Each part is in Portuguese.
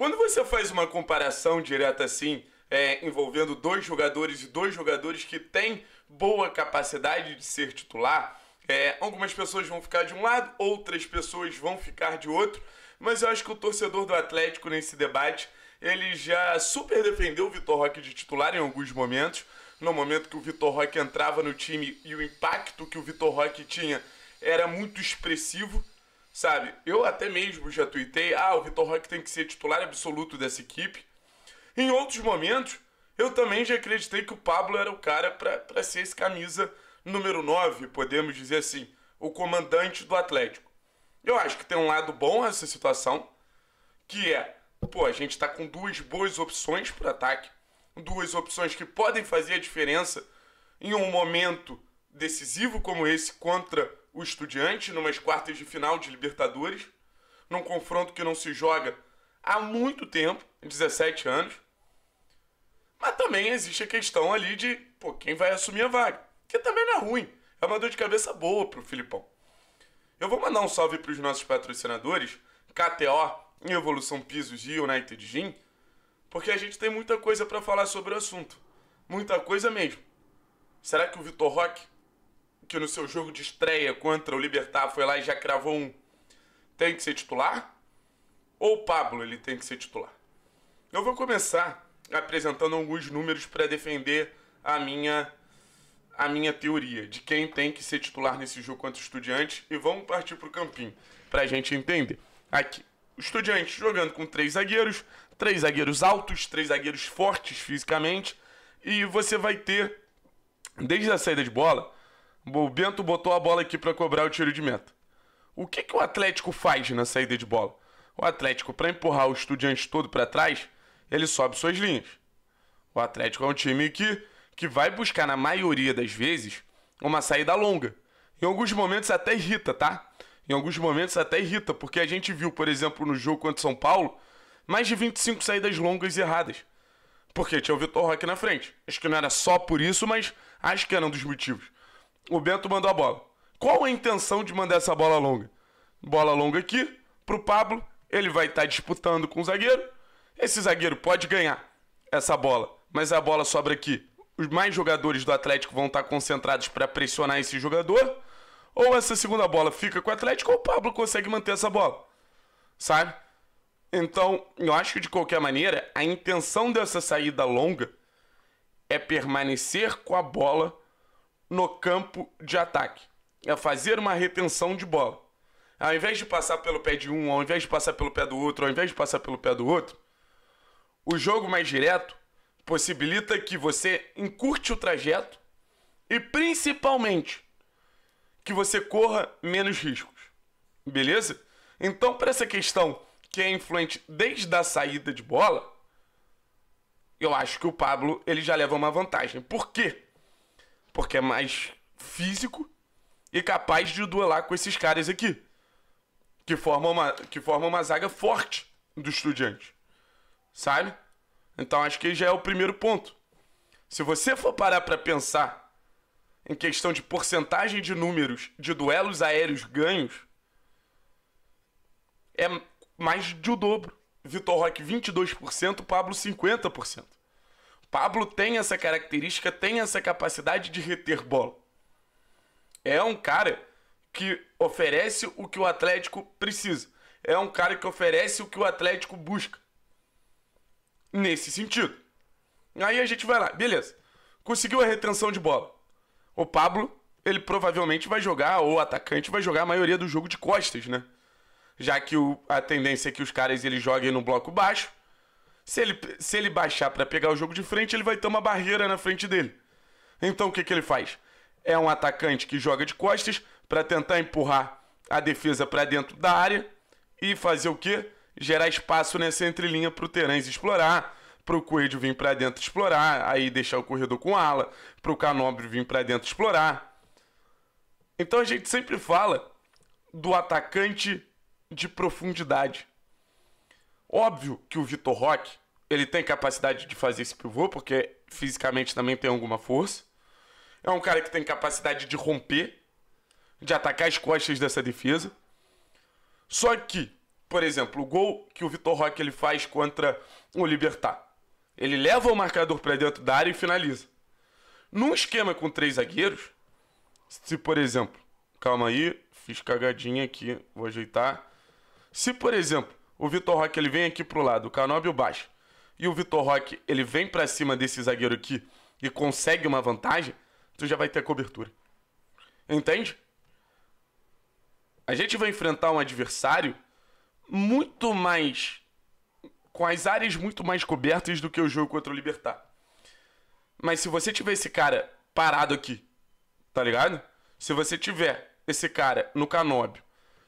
Quando você faz uma comparação direta assim, é, envolvendo dois jogadores e dois jogadores que têm boa capacidade de ser titular, é, algumas pessoas vão ficar de um lado, outras pessoas vão ficar de outro, mas eu acho que o torcedor do Atlético nesse debate ele já super defendeu o Vitor Roque de titular em alguns momentos. No momento que o Vitor Roque entrava no time e o impacto que o Vitor Roque tinha era muito expressivo. Sabe? Eu até mesmo já tuitei, ah, o Vitor Roque tem que ser titular absoluto dessa equipe. Em outros momentos, eu também já acreditei que o Pablo era o cara para ser esse camisa número 9, podemos dizer assim, o comandante do Atlético. Eu acho que tem um lado bom essa situação, que é, pô, a gente está com duas boas opções para ataque, duas opções que podem fazer a diferença em um momento decisivo como esse contra o Estudiante numas quartas de final de Libertadores, num confronto que não se joga há muito tempo 17 anos. Mas também existe a questão ali de pô, quem vai assumir a vaga, que também não é ruim, é uma dor de cabeça boa pro Filipão. Eu vou mandar um salve para os nossos patrocinadores, KTO, Evolução Pisos e United Gym, porque a gente tem muita coisa para falar sobre o assunto. Muita coisa mesmo. Será que o Vitor Roque que no seu jogo de estreia contra o Libertar foi lá e já cravou um, tem que ser titular? Ou o Pablo ele tem que ser titular? Eu vou começar apresentando alguns números para defender a minha a minha teoria de quem tem que ser titular nesse jogo contra o Estudiante e vamos partir para o campinho para a gente entender. Aqui, o Estudiantes jogando com três zagueiros, três zagueiros altos, três zagueiros fortes fisicamente e você vai ter desde a saída de bola o Bento botou a bola aqui para cobrar o tiro de meta. O que, que o Atlético faz na saída de bola? O Atlético, para empurrar o Estudiante todo para trás, ele sobe suas linhas. O Atlético é um time que, que vai buscar, na maioria das vezes, uma saída longa. Em alguns momentos até irrita, tá? Em alguns momentos até irrita, porque a gente viu, por exemplo, no jogo contra São Paulo, mais de 25 saídas longas e erradas. Porque tinha o Vitor Roque na frente. Acho que não era só por isso, mas acho que era um dos motivos. O Bento mandou a bola. Qual a intenção de mandar essa bola longa? Bola longa aqui pro Pablo, ele vai estar tá disputando com o zagueiro. Esse zagueiro pode ganhar essa bola, mas a bola sobra aqui. Os mais jogadores do Atlético vão estar tá concentrados para pressionar esse jogador. Ou essa segunda bola fica com o Atlético ou o Pablo consegue manter essa bola. Sabe? Então, eu acho que de qualquer maneira, a intenção dessa saída longa é permanecer com a bola no campo de ataque. É fazer uma retenção de bola. Ao invés de passar pelo pé de um, ao invés de passar pelo pé do outro, ao invés de passar pelo pé do outro, o jogo mais direto possibilita que você encurte o trajeto e principalmente que você corra menos riscos. Beleza? Então, para essa questão que é influente desde a saída de bola, eu acho que o Pablo ele já leva uma vantagem. Por quê? porque é mais físico e capaz de duelar com esses caras aqui. Que formam uma, que formam uma zaga forte do Estudiante. Sabe? Então acho que já é o primeiro ponto. Se você for parar para pensar em questão de porcentagem de números de duelos aéreos ganhos, é mais de o dobro. Vitor Roque 22%, Pablo 50%. Pablo tem essa característica, tem essa capacidade de reter bola. É um cara que oferece o que o Atlético precisa. É um cara que oferece o que o Atlético busca. Nesse sentido. Aí a gente vai lá, beleza. Conseguiu a retenção de bola. O Pablo, ele provavelmente vai jogar, ou o atacante vai jogar a maioria do jogo de costas, né? Já que o, a tendência é que os caras eles joguem no bloco baixo se ele, se ele baixar para pegar o jogo de frente, ele vai ter uma barreira na frente dele. Então o que, que ele faz? É um atacante que joga de costas para tentar empurrar a defesa para dentro da área e fazer o quê? Gerar espaço nessa entrelinha para o Terãs explorar, para o Coelho vir para dentro explorar, aí deixar o corredor com ala, para o Canobre vir para dentro explorar. Então a gente sempre fala do atacante de profundidade. Óbvio que o Vitor Roque ele tem capacidade de fazer esse pivô, porque fisicamente também tem alguma força. É um cara que tem capacidade de romper, de atacar as costas dessa defesa. Só que, por exemplo, o gol que o Vitor Roque ele faz contra o Libertar. Ele leva o marcador para dentro da área e finaliza. Num esquema com três zagueiros, se por exemplo, calma aí, fiz cagadinha aqui, vou ajeitar. Se por exemplo, o Vitor Roque ele vem aqui pro lado, o Canóbio baixa e o Vitor Roque ele vem para cima desse zagueiro aqui e consegue uma vantagem, tu já vai ter cobertura. Entende? A gente vai enfrentar um adversário muito mais. com as áreas muito mais cobertas do que o jogo contra o Libertar. Mas se você tiver esse cara parado aqui, tá ligado? Se você tiver esse cara no canóbio,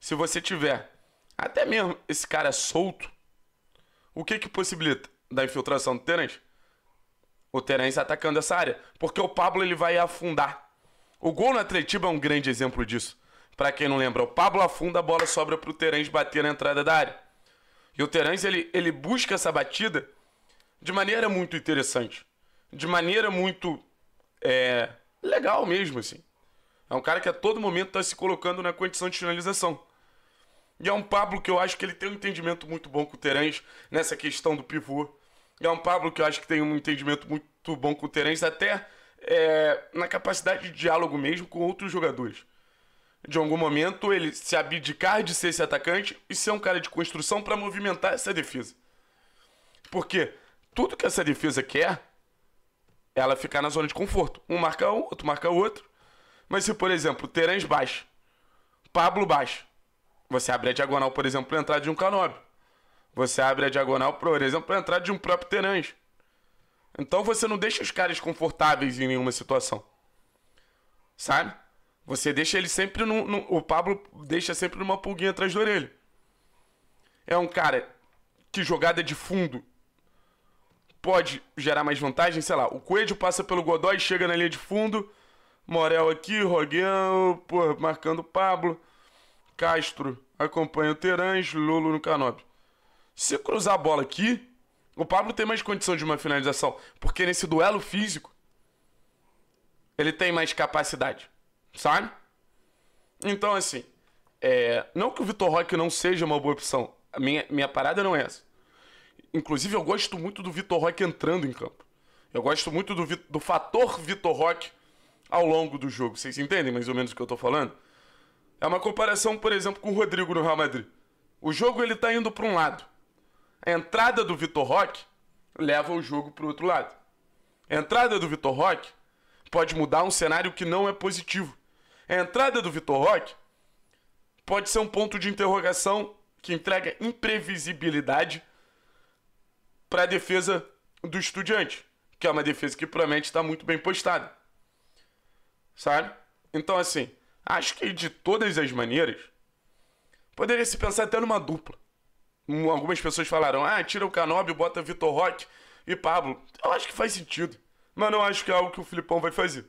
se você tiver até mesmo esse cara solto, o que que possibilita? da infiltração do Terence. O Terence atacando essa área. Porque o Pablo ele vai afundar. O gol no Atletiba é um grande exemplo disso. Para quem não lembra, o Pablo afunda, a bola sobra pro Terence bater na entrada da área. E o Terence ele, ele busca essa batida de maneira muito interessante. De maneira muito é, legal mesmo, assim. É um cara que a todo momento está se colocando na condição de finalização. E é um Pablo que eu acho que ele tem um entendimento muito bom com o Terãs nessa questão do pivô. E é um Pablo que eu acho que tem um entendimento muito bom com o Terãs, até é, na capacidade de diálogo mesmo com outros jogadores. De algum momento ele se abdicar de ser esse atacante e ser um cara de construção para movimentar essa defesa. Porque tudo que essa defesa quer ela ficar na zona de conforto. Um marca um, outro marca o outro. Mas se, por exemplo, Terãs baixa, Pablo baixa, você abre a diagonal, por exemplo, para entrar de um canobio. Você abre a diagonal, por exemplo, para entrar de um próprio terange. Então você não deixa os caras confortáveis em nenhuma situação. Sabe? Você deixa ele sempre no, no, O Pablo deixa sempre numa pulguinha atrás da orelha. É um cara que jogada de fundo pode gerar mais vantagem, sei lá. O Coelho passa pelo Godoy, chega na linha de fundo. Morel aqui, Roguel, porra, marcando o Pablo. Castro acompanha o Terãs, Lolo no Canopio. Se cruzar a bola aqui, o Pablo tem mais condição de uma finalização, porque nesse duelo físico ele tem mais capacidade, sabe? Então, assim, é... não que o Vitor Roque não seja uma boa opção, a minha, minha parada não é essa. Inclusive, eu gosto muito do Vitor Roque entrando em campo. Eu gosto muito do, do fator Vitor Roque ao longo do jogo. Vocês entendem mais ou menos o que eu tô falando? É uma comparação, por exemplo, com o Rodrigo no Real Madrid. O jogo ele tá indo para um lado. A entrada do Vitor Roque leva o jogo para o outro lado. A entrada do Vitor Roque pode mudar um cenário que não é positivo. A entrada do Vitor Roque pode ser um ponto de interrogação que entrega imprevisibilidade para a defesa do Estudiante, que é uma defesa que provavelmente está muito bem postada. Sabe? Então, assim, Acho que de todas as maneiras, poderia se pensar até numa dupla. Algumas pessoas falaram, ah, tira o Canobi, bota Vitor Roque e Pablo. Eu acho que faz sentido, mas não acho que é algo que o Filipão vai fazer.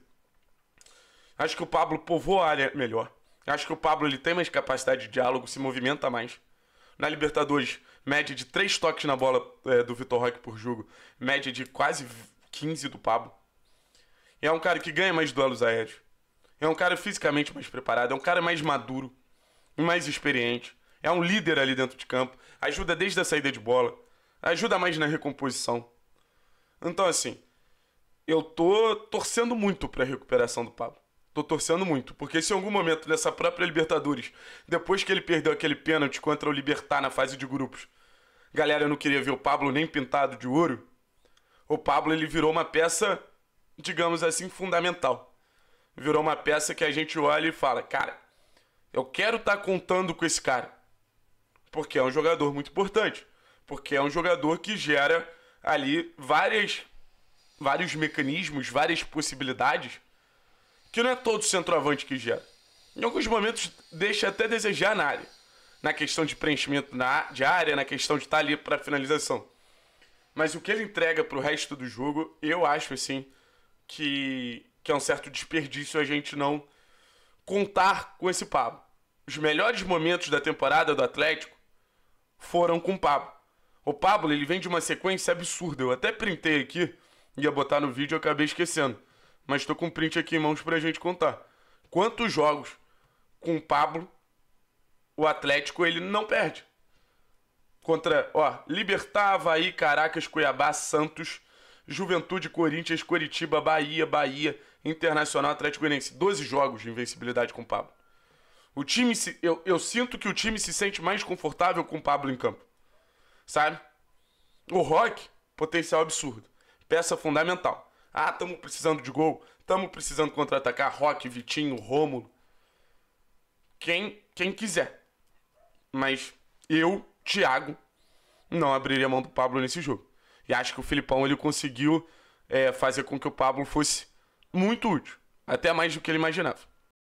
Acho que o Pablo povoa a área melhor. Acho que o Pablo ele tem mais capacidade de diálogo, se movimenta mais. Na Libertadores, média de 3 toques na bola é, do Vitor Roque por jogo, média de quase 15 do Pablo. E é um cara que ganha mais duelos aéreos. É um cara fisicamente mais preparado, é um cara mais maduro, mais experiente. É um líder ali dentro de campo. Ajuda desde a saída de bola. Ajuda mais na recomposição. Então, assim, eu tô torcendo muito pra recuperação do Pablo. Tô torcendo muito, porque se em algum momento nessa própria Libertadores, depois que ele perdeu aquele pênalti contra o Libertar na fase de grupos, galera eu não queria ver o Pablo nem pintado de ouro, o Pablo ele virou uma peça, digamos assim, fundamental virou uma peça que a gente olha e fala, cara, eu quero estar tá contando com esse cara. Porque é um jogador muito importante. Porque é um jogador que gera ali várias, vários mecanismos, várias possibilidades que não é todo centroavante que gera. Em alguns momentos deixa até desejar na área. Na questão de preenchimento na, de área, na questão de estar tá ali para finalização. Mas o que ele entrega para o resto do jogo, eu acho assim que que é um certo desperdício a gente não contar com esse Pablo. Os melhores momentos da temporada do Atlético foram com o Pablo. O Pablo ele vem de uma sequência absurda. Eu até printei aqui, ia botar no vídeo, eu acabei esquecendo. Mas estou com um print aqui em mãos para a gente contar. Quantos jogos com o Pablo o Atlético ele não perde? Contra, ó, Libertar, Havaí, Caracas, Cuiabá, Santos, Juventude, Corinthians, Coritiba, Bahia, Bahia, Internacional, Atlético Goianiense. 12 jogos de invencibilidade com o Pablo. O time se, eu, eu sinto que o time se sente mais confortável com o Pablo em campo. Sabe? O Rock, potencial absurdo. Peça fundamental. Ah, estamos precisando de gol. Estamos precisando contra-atacar Rock, Vitinho, Rômulo. Quem, quem quiser. Mas eu, Thiago, não abriria mão do Pablo nesse jogo. E acho que o Filipão ele conseguiu é, fazer com que o Pablo fosse muito útil, até mais do que ele imaginava.